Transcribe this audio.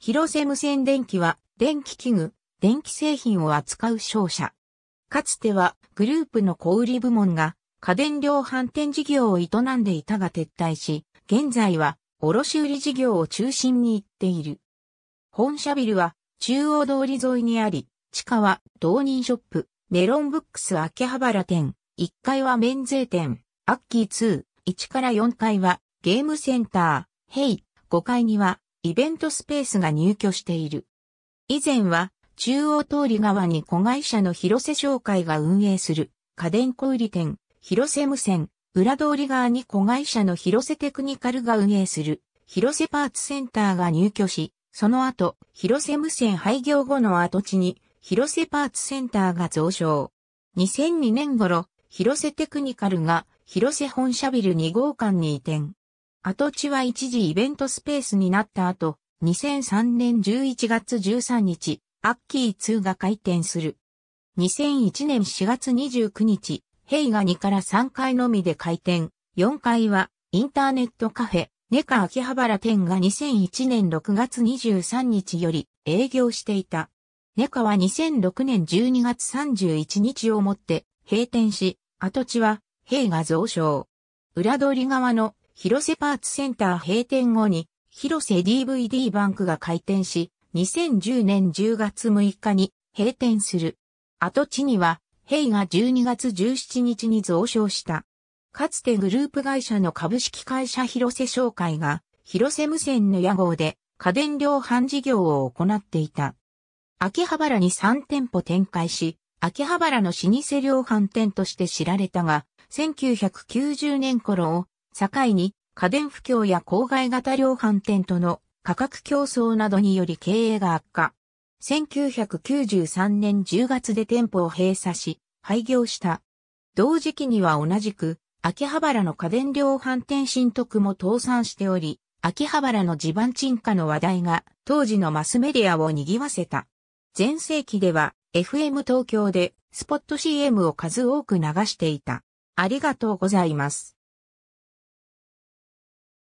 広瀬無線電機は、電気器具、電気製品を扱う商社。かつては、グループの小売部門が、家電量販店事業を営んでいたが撤退し、現在は、卸売事業を中心に行っている。本社ビルは、中央通り沿いにあり、地下は、同人ショップ、メロンブックス秋葉原店、1階は免税店、アッキー2、1から4階は、ゲームセンター、ヘイ、5階には、イベントスペースが入居している。以前は、中央通り側に子会社の広瀬商会が運営する家電小売店、広瀬無線、裏通り側に子会社の広瀬テクニカルが運営する広瀬パーツセンターが入居し、その後、広瀬無線廃業後の跡地に広瀬パーツセンターが増床。2002年頃、広瀬テクニカルが広瀬本社ビル2号館に移転。跡地は一時イベントスペースになった後、2003年11月13日、アッキー2が開店する。2001年4月29日、ヘイが2から3回のみで開店。4階は、インターネットカフェ、ネカ秋葉原店が2001年6月23日より営業していた。ネカは2006年12月31日をもって閉店し、跡地は、ヘイが増床。裏通り側の広瀬パーツセンター閉店後に、広瀬 DVD バンクが開店し、2010年10月6日に閉店する。跡地には、ヘが12月17日に増床した。かつてグループ会社の株式会社広瀬商会が、広瀬無線の屋号で家電量販事業を行っていた。秋葉原に3店舗展開し、秋葉原の老舗量販店として知られたが、1990年頃を境に家電不況や郊外型量販店との価格競争などにより経営が悪化。1993年10月で店舗を閉鎖し、廃業した。同時期には同じく、秋葉原の家電量販店新徳も倒産しており、秋葉原の地盤沈下の話題が当時のマスメディアを賑わせた。前世紀では FM 東京でスポット CM を数多く流していた。ありがとうございます。